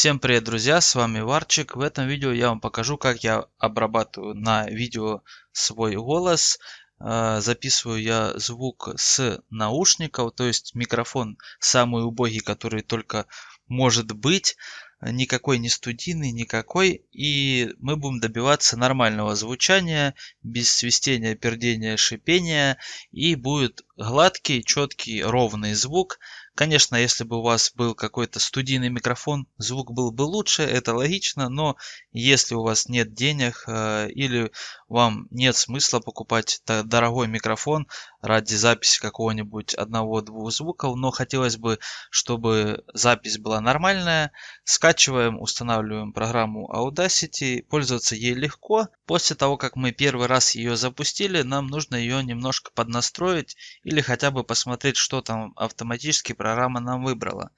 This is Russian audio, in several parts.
Всем привет, друзья, с вами Варчик. В этом видео я вам покажу, как я обрабатываю на видео свой голос. Э, записываю я звук с наушников, то есть микрофон самый убогий, который только может быть никакой не студийный, никакой, и мы будем добиваться нормального звучания, без свистения, пердения, шипения, и будет гладкий, четкий, ровный звук. Конечно, если бы у вас был какой-то студийный микрофон, звук был бы лучше, это логично, но если у вас нет денег э, или вам нет смысла покупать дорогой микрофон ради записи какого-нибудь одного-двух звуков, но хотелось бы, чтобы запись была нормальная, скачиваем, устанавливаем программу Audacity. Пользоваться ей легко. После того, как мы первый раз ее запустили, нам нужно ее немножко поднастроить или хотя бы посмотреть, что там автоматически программа нам выбрала.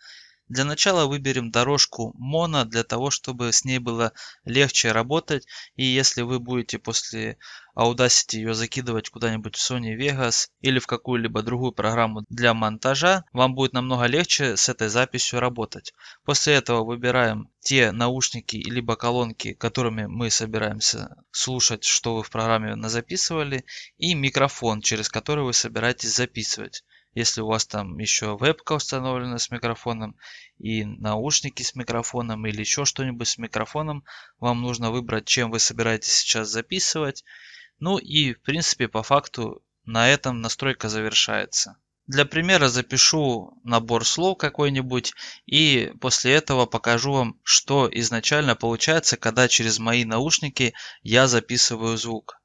Для начала выберем дорожку Mono, для того, чтобы с ней было легче работать. И если вы будете после Audacity ее закидывать куда-нибудь в Sony Vegas или в какую-либо другую программу для монтажа, вам будет намного легче с этой записью работать. После этого выбираем те наушники либо колонки, которыми мы собираемся слушать, что вы в программе записывали, и микрофон, через который вы собираетесь записывать. Если у вас там еще вебка установлена с микрофоном и наушники с микрофоном или еще что-нибудь с микрофоном, вам нужно выбрать, чем вы собираетесь сейчас записывать. Ну и, в принципе, по факту на этом настройка завершается. Для примера запишу набор слов какой-нибудь и после этого покажу вам, что изначально получается, когда через мои наушники я записываю звук.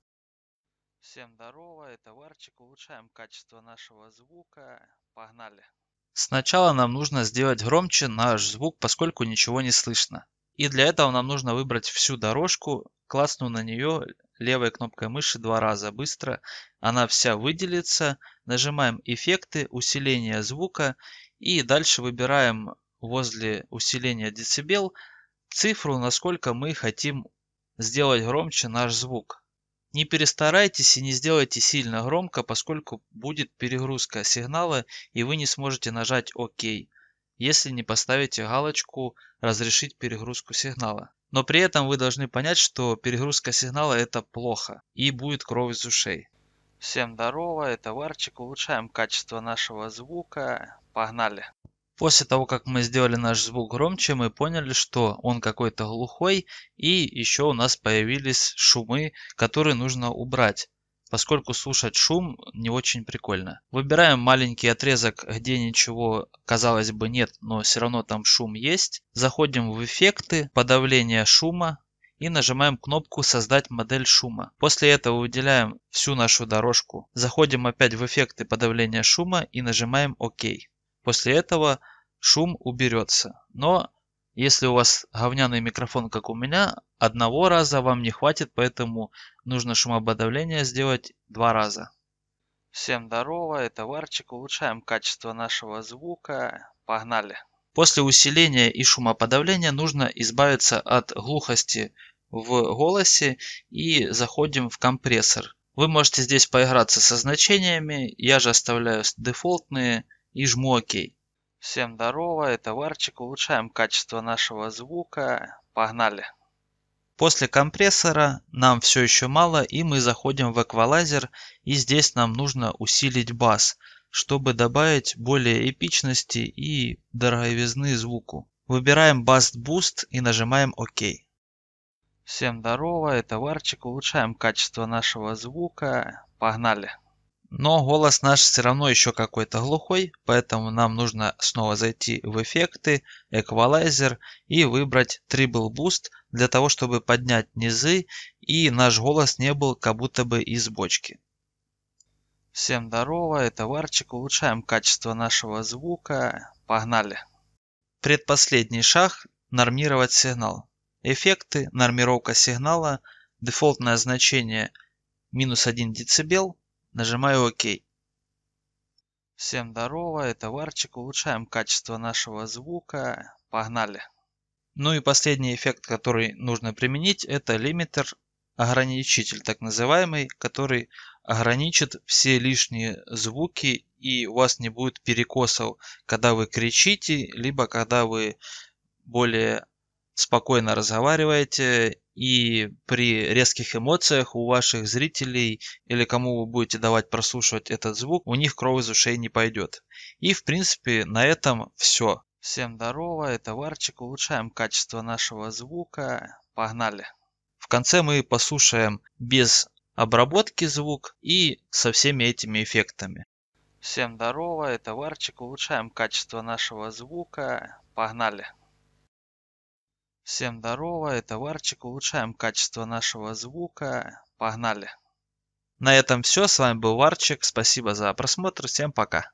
Всем здорово, это Варчик, улучшаем качество нашего звука. Погнали! Сначала нам нужно сделать громче наш звук, поскольку ничего не слышно. И для этого нам нужно выбрать всю дорожку, класснув на нее левой кнопкой мыши два раза быстро. Она вся выделится. Нажимаем эффекты, усиление звука и дальше выбираем возле усиления децибел цифру, насколько мы хотим сделать громче наш звук. Не перестарайтесь и не сделайте сильно громко, поскольку будет перегрузка сигнала и вы не сможете нажать ОК, если не поставите галочку «Разрешить перегрузку сигнала». Но при этом вы должны понять, что перегрузка сигнала это плохо и будет кровь из ушей. Всем здорово, это Варчик, улучшаем качество нашего звука, погнали! После того, как мы сделали наш звук громче, мы поняли, что он какой-то глухой, и еще у нас появились шумы, которые нужно убрать поскольку слушать шум не очень прикольно. Выбираем маленький отрезок, где ничего, казалось бы, нет, но все равно там шум есть. Заходим в эффекты, подавление шума и нажимаем кнопку «Создать модель шума». После этого выделяем всю нашу дорожку. Заходим опять в эффекты подавления шума и нажимаем «Ок». После этого шум уберется. Но если у вас говняный микрофон, как у меня, одного раза вам не хватит, поэтому нужно шумоподавление сделать два раза. Всем здорово, это Варчик. Улучшаем качество нашего звука. Погнали! После усиления и шумоподавления нужно избавиться от глухости в голосе и заходим в компрессор. Вы можете здесь поиграться со значениями, я же оставляю дефолтные и жму ОК. Всем здорово, это Варчик, улучшаем качество нашего звука, погнали! После компрессора нам все еще мало и мы заходим в эквалайзер и здесь нам нужно усилить бас, чтобы добавить более эпичности и дороговизны звуку. Выбираем Bass Boost и нажимаем ОК. Всем здорово, это Варчик, улучшаем качество нашего звука, погнали! Но голос наш все равно еще какой-то глухой, поэтому нам нужно снова зайти в эффекты, эквалайзер и выбрать Triple Boost для того, чтобы поднять низы и наш голос не был как будто бы из бочки. Всем здорово, это Варчик, улучшаем качество нашего звука, погнали. Предпоследний шаг – нормировать сигнал. Эффекты, нормировка сигнала, дефолтное значение минус 1 дБ, Нажимаю ОК. Всем здорово, это Варчик. Улучшаем качество нашего звука. Погнали. Ну и последний эффект, который нужно применить, это лимитер, ограничитель так называемый, который ограничит все лишние звуки и у вас не будет перекосов, когда вы кричите, либо когда вы более спокойно разговариваете и при резких эмоциях у ваших зрителей или кому вы будете давать прослушивать этот звук, у них кровь из ушей не пойдет. И в принципе на этом все. Всем здорово, это Варчик, улучшаем качество нашего звука, погнали. В конце мы послушаем без обработки звук и со всеми этими эффектами. Всем здорово, это Варчик, улучшаем качество нашего звука, погнали. Всем здорово, это Варчик, улучшаем качество нашего звука. Погнали! На этом все, с вами был Варчик, спасибо за просмотр, всем пока!